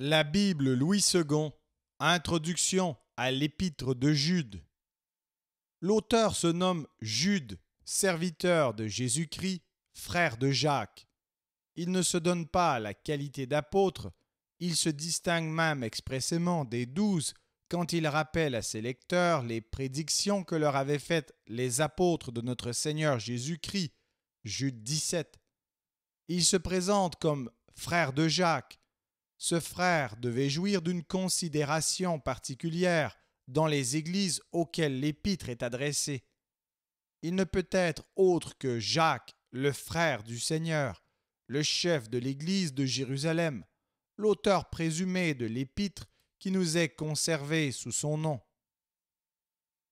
La Bible Louis II, Introduction à l'épître de Jude. L'auteur se nomme Jude, serviteur de Jésus-Christ, frère de Jacques. Il ne se donne pas la qualité d'apôtre, il se distingue même expressément des douze quand il rappelle à ses lecteurs les prédictions que leur avaient faites les apôtres de notre Seigneur Jésus-Christ, Jude 17. Il se présente comme frère de Jacques, ce frère devait jouir d'une considération particulière dans les églises auxquelles l'épître est adressée. Il ne peut être autre que Jacques, le frère du Seigneur, le chef de l'église de Jérusalem, l'auteur présumé de l'épître qui nous est conservé sous son nom.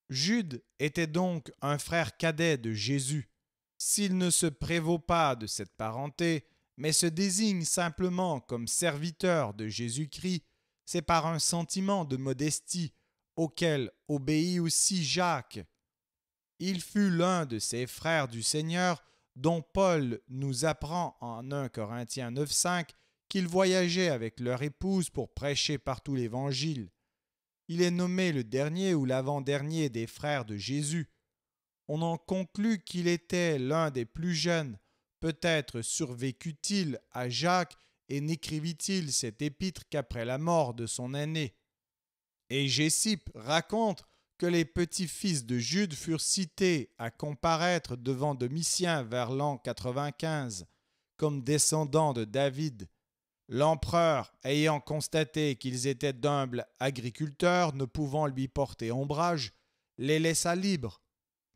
Jude était donc un frère cadet de Jésus. S'il ne se prévaut pas de cette parenté, mais se désigne simplement comme serviteur de Jésus-Christ, c'est par un sentiment de modestie auquel obéit aussi Jacques. Il fut l'un de ces frères du Seigneur dont Paul nous apprend en 1 Corinthiens 9.5 qu'ils voyageait avec leur épouse pour prêcher partout l'Évangile. Il est nommé le dernier ou l'avant-dernier des frères de Jésus. On en conclut qu'il était l'un des plus jeunes, Peut-être survécut-il à Jacques et n'écrivit-il cette épître qu'après la mort de son aîné. Et Jessip raconte que les petits-fils de Jude furent cités à comparaître devant Domitien vers l'an 95 comme descendants de David. L'empereur, ayant constaté qu'ils étaient d'humbles agriculteurs, ne pouvant lui porter ombrage, les laissa libres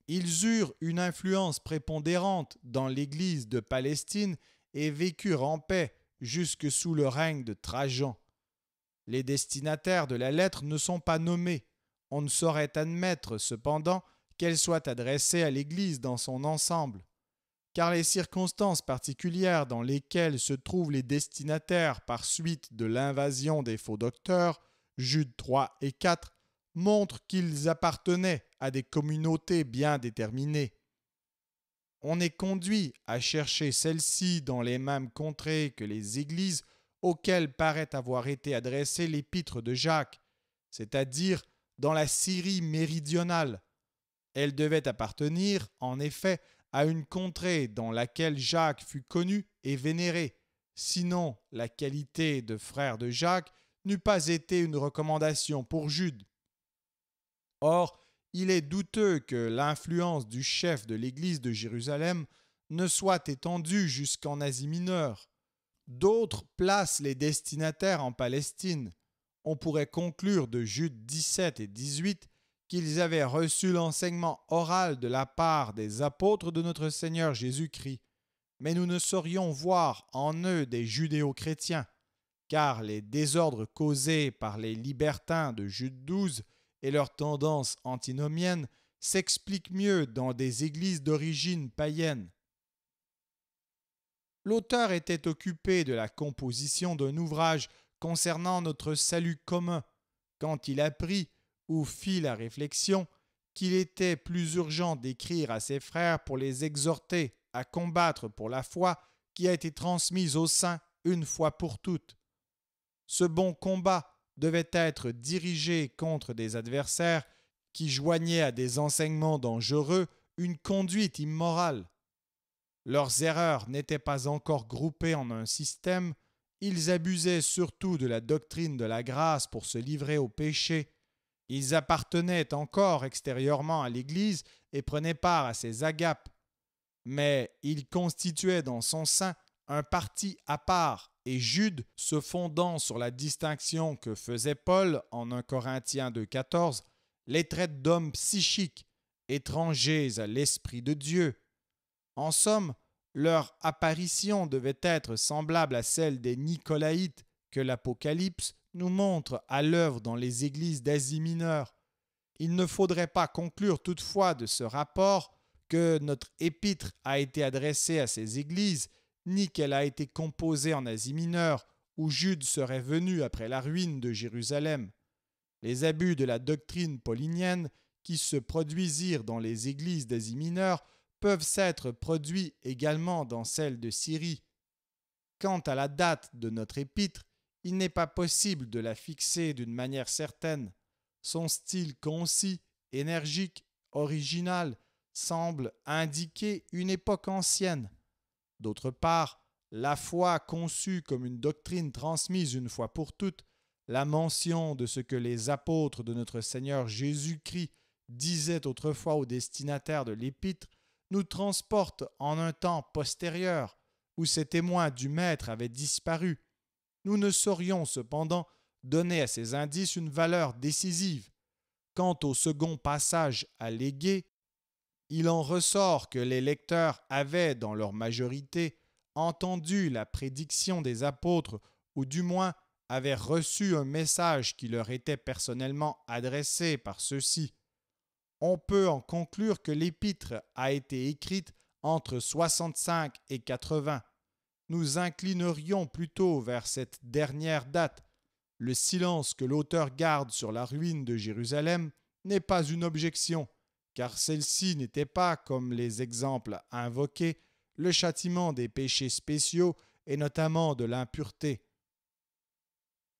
ils eurent une influence prépondérante dans l'Église de Palestine et vécurent en paix jusque sous le règne de Trajan. Les destinataires de la lettre ne sont pas nommés. On ne saurait admettre cependant qu'elle soit adressée à l'Église dans son ensemble, car les circonstances particulières dans lesquelles se trouvent les destinataires par suite de l'invasion des faux docteurs, Jude 3 et 4, montre qu'ils appartenaient à des communautés bien déterminées. On est conduit à chercher celles-ci dans les mêmes contrées que les églises auxquelles paraît avoir été adressée l'épître de Jacques, c'est-à-dire dans la Syrie méridionale. Elle devait appartenir, en effet, à une contrée dans laquelle Jacques fut connu et vénéré, sinon la qualité de frère de Jacques n'eût pas été une recommandation pour Jude. Or, il est douteux que l'influence du chef de l'Église de Jérusalem ne soit étendue jusqu'en Asie mineure. D'autres placent les destinataires en Palestine. On pourrait conclure de Jude 17 et 18 qu'ils avaient reçu l'enseignement oral de la part des apôtres de notre Seigneur Jésus-Christ, mais nous ne saurions voir en eux des judéo-chrétiens, car les désordres causés par les libertins de Jude 12 et leurs tendances antinomiennes s'expliquent mieux dans des églises d'origine païenne. L'auteur était occupé de la composition d'un ouvrage concernant notre salut commun quand il apprit ou fit la réflexion qu'il était plus urgent d'écrire à ses frères pour les exhorter à combattre pour la foi qui a été transmise au sein une fois pour toutes. Ce bon combat devaient être dirigés contre des adversaires qui joignaient à des enseignements dangereux une conduite immorale. Leurs erreurs n'étaient pas encore groupées en un système, ils abusaient surtout de la doctrine de la grâce pour se livrer au péché, ils appartenaient encore extérieurement à l'Église et prenaient part à ses agapes, mais ils constituaient dans son sein un parti à part et Jude, se fondant sur la distinction que faisait Paul en 1 Corinthiens 2,14, les traites d'hommes psychiques, étrangers à l'Esprit de Dieu. En somme, leur apparition devait être semblable à celle des Nicolaïtes que l'Apocalypse nous montre à l'œuvre dans les églises d'Asie mineure. Il ne faudrait pas conclure toutefois de ce rapport que notre épître a été adressée à ces églises ni qu'elle a été composée en Asie mineure, où Jude serait venu après la ruine de Jérusalem. Les abus de la doctrine paulinienne qui se produisirent dans les églises d'Asie mineure peuvent s'être produits également dans celles de Syrie. Quant à la date de notre épître, il n'est pas possible de la fixer d'une manière certaine. Son style concis, énergique, original, semble indiquer une époque ancienne. D'autre part, la foi conçue comme une doctrine transmise une fois pour toutes, la mention de ce que les apôtres de notre Seigneur Jésus-Christ disaient autrefois aux destinataires de l'épître, nous transporte en un temps postérieur où ces témoins du Maître avaient disparu. Nous ne saurions cependant donner à ces indices une valeur décisive. Quant au second passage allégué, il en ressort que les lecteurs avaient, dans leur majorité, entendu la prédiction des apôtres, ou du moins avaient reçu un message qui leur était personnellement adressé par ceux-ci. On peut en conclure que l'épître a été écrite entre 65 et 80. Nous inclinerions plutôt vers cette dernière date. Le silence que l'auteur garde sur la ruine de Jérusalem n'est pas une objection, car celle-ci n'était pas, comme les exemples invoqués, le châtiment des péchés spéciaux et notamment de l'impureté.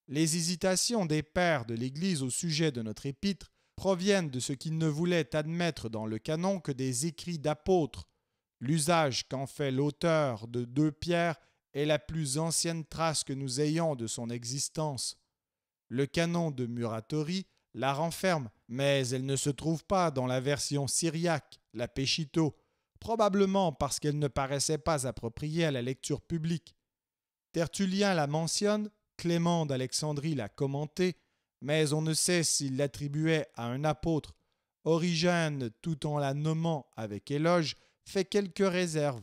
Les hésitations des pères de l'Église au sujet de notre épître proviennent de ce qu'ils ne voulaient admettre dans le canon que des écrits d'apôtres. L'usage qu'en fait l'auteur de deux pierres est la plus ancienne trace que nous ayons de son existence. Le canon de Muratori la renferme, mais elle ne se trouve pas dans la version syriaque, la Péchito, probablement parce qu'elle ne paraissait pas appropriée à la lecture publique. Tertullien la mentionne, Clément d'Alexandrie l'a commentée, mais on ne sait s'il l'attribuait à un apôtre. Origène, tout en la nommant avec éloge, fait quelques réserves.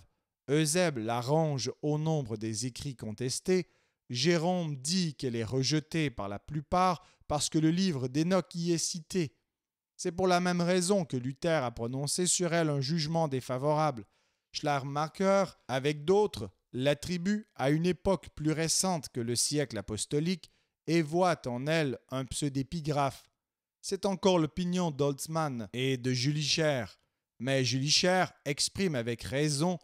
Eusèbe la range au nombre des écrits contestés. Jérôme dit qu'elle est rejetée par la plupart, parce que le livre d'Enoch y est cité. C'est pour la même raison que Luther a prononcé sur elle un jugement défavorable. Schleiermacher, avec d'autres, l'attribue à une époque plus récente que le siècle apostolique et voit en elle un pseudépigraphe. C'est encore l'opinion d'Holtzmann et de Julicher, mais Julicher exprime avec raison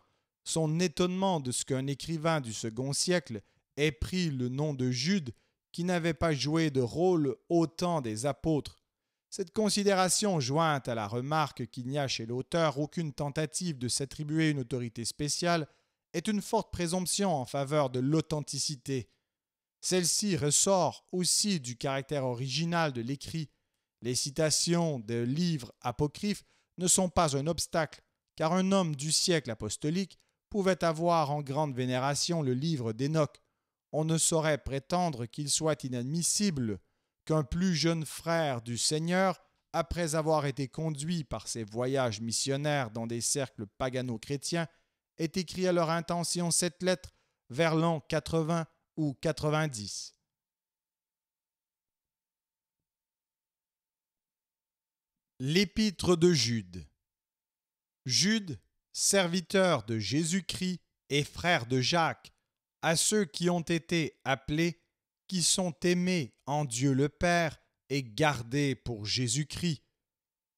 son étonnement de ce qu'un écrivain du second siècle ait pris le nom de Jude qui n'avait pas joué de rôle au temps des apôtres. Cette considération jointe à la remarque qu'il n'y a chez l'auteur aucune tentative de s'attribuer une autorité spéciale est une forte présomption en faveur de l'authenticité. Celle-ci ressort aussi du caractère original de l'écrit. Les citations de livres apocryphes ne sont pas un obstacle, car un homme du siècle apostolique pouvait avoir en grande vénération le livre d'Enoch, on ne saurait prétendre qu'il soit inadmissible qu'un plus jeune frère du Seigneur, après avoir été conduit par ses voyages missionnaires dans des cercles pagano-chrétiens, ait écrit à leur intention cette lettre vers l'an 80 ou 90. L'épître de Jude Jude, serviteur de Jésus-Christ et frère de Jacques, à ceux qui ont été appelés, qui sont aimés en Dieu le Père et gardés pour Jésus-Christ.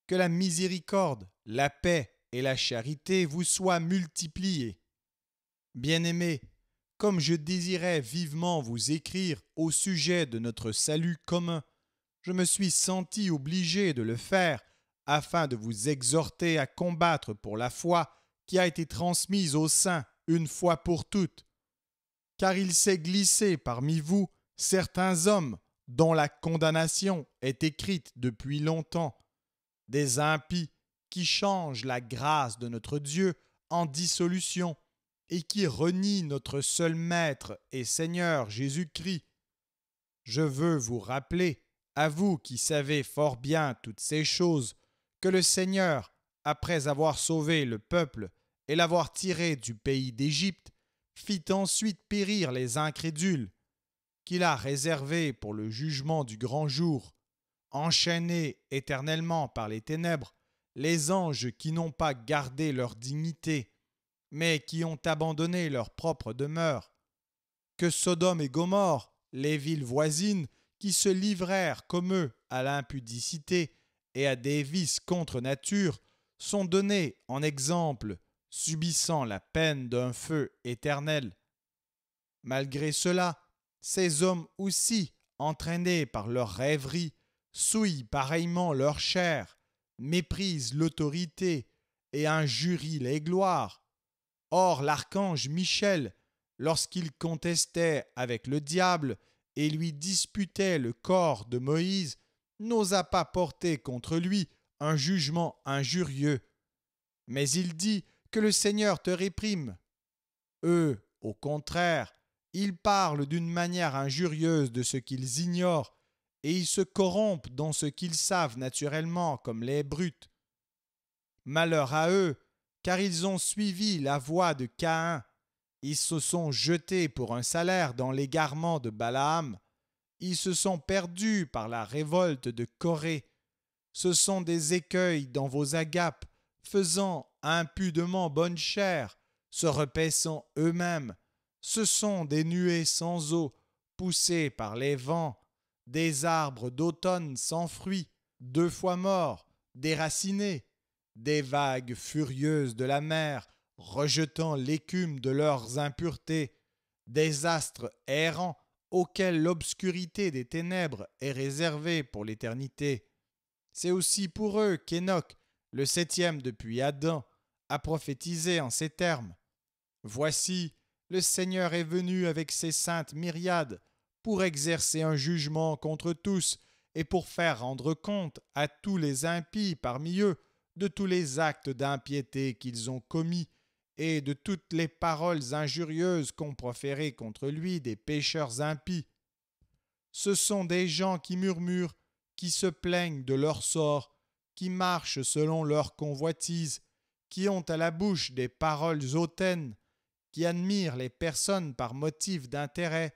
Que la miséricorde, la paix et la charité vous soient multipliées. Bien-aimés, comme je désirais vivement vous écrire au sujet de notre salut commun, je me suis senti obligé de le faire afin de vous exhorter à combattre pour la foi qui a été transmise aux saints une fois pour toutes car il s'est glissé parmi vous certains hommes dont la condamnation est écrite depuis longtemps, des impies qui changent la grâce de notre Dieu en dissolution et qui renient notre seul Maître et Seigneur Jésus-Christ. Je veux vous rappeler, à vous qui savez fort bien toutes ces choses, que le Seigneur, après avoir sauvé le peuple et l'avoir tiré du pays d'Égypte, fit ensuite périr les incrédules, qu'il a réservés pour le jugement du grand jour, enchaînés éternellement par les ténèbres, les anges qui n'ont pas gardé leur dignité, mais qui ont abandonné leur propre demeure, que Sodome et Gomorre, les villes voisines, qui se livrèrent comme eux à l'impudicité et à des vices contre nature, sont donnés en exemple subissant la peine d'un feu éternel. Malgré cela, ces hommes aussi, entraînés par leurs rêveries, souillent pareillement leur chair, méprisent l'autorité et injurient les gloires. Or l'archange Michel, lorsqu'il contestait avec le diable et lui disputait le corps de Moïse, n'osa pas porter contre lui un jugement injurieux. Mais il dit que le Seigneur te réprime. Eux, au contraire, ils parlent d'une manière injurieuse de ce qu'ils ignorent, et ils se corrompent dans ce qu'ils savent naturellement comme les brutes. Malheur à eux, car ils ont suivi la voie de Caïn. Ils se sont jetés pour un salaire dans l'égarement de Balaam. Ils se sont perdus par la révolte de Corée. Ce sont des écueils dans vos agapes, faisant impudement bonne chère, se repaissant eux-mêmes. Ce sont des nuées sans eau, poussées par les vents, des arbres d'automne sans fruits, deux fois morts, déracinés, des vagues furieuses de la mer, rejetant l'écume de leurs impuretés, des astres errants auxquels l'obscurité des ténèbres est réservée pour l'éternité. C'est aussi pour eux qu'Enoch, le septième depuis Adam, a prophétisé en ces termes. Voici, le Seigneur est venu avec ses saintes myriades pour exercer un jugement contre tous et pour faire rendre compte à tous les impies parmi eux de tous les actes d'impiété qu'ils ont commis et de toutes les paroles injurieuses qu'ont proférées contre lui des pécheurs impies. Ce sont des gens qui murmurent, qui se plaignent de leur sort, qui marchent selon leur convoitise, qui ont à la bouche des paroles hautaines, qui admirent les personnes par motif d'intérêt.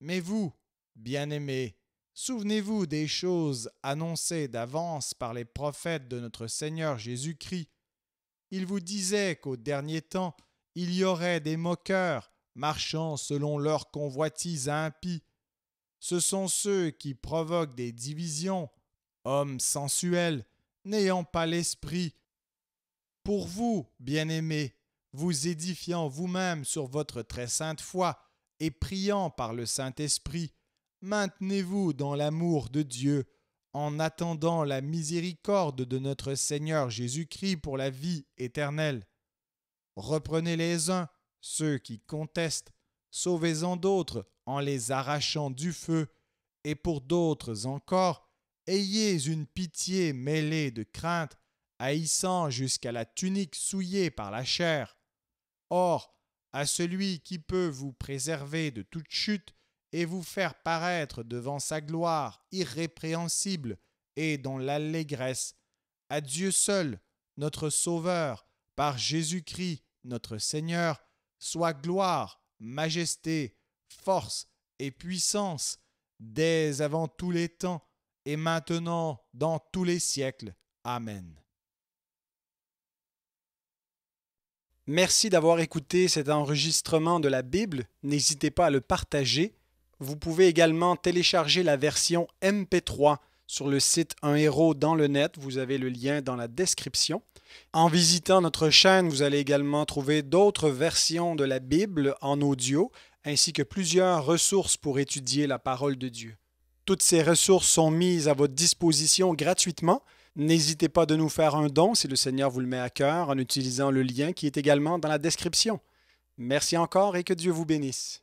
Mais vous, bien-aimés, souvenez-vous des choses annoncées d'avance par les prophètes de notre Seigneur Jésus-Christ. Il vous disait qu'au dernier temps, il y aurait des moqueurs, marchant selon leurs convoitises impies. Ce sont ceux qui provoquent des divisions, hommes sensuels, n'ayant pas l'esprit, pour vous, bien-aimés, vous édifiant vous-même sur votre très sainte foi et priant par le Saint-Esprit, maintenez-vous dans l'amour de Dieu en attendant la miséricorde de notre Seigneur Jésus-Christ pour la vie éternelle. Reprenez les uns ceux qui contestent, sauvez-en d'autres en les arrachant du feu, et pour d'autres encore, ayez une pitié mêlée de crainte, haïssant jusqu'à la tunique souillée par la chair. Or, à celui qui peut vous préserver de toute chute et vous faire paraître devant sa gloire irrépréhensible et dans l'allégresse, à Dieu seul, notre Sauveur, par Jésus-Christ, notre Seigneur, soit gloire, majesté, force et puissance, dès avant tous les temps, et maintenant dans tous les siècles. Amen. Merci d'avoir écouté cet enregistrement de la Bible. N'hésitez pas à le partager. Vous pouvez également télécharger la version MP3 sur le site Un héros dans le net. Vous avez le lien dans la description. En visitant notre chaîne, vous allez également trouver d'autres versions de la Bible en audio, ainsi que plusieurs ressources pour étudier la parole de Dieu. Toutes ces ressources sont mises à votre disposition gratuitement. N'hésitez pas de nous faire un don si le Seigneur vous le met à cœur en utilisant le lien qui est également dans la description. Merci encore et que Dieu vous bénisse.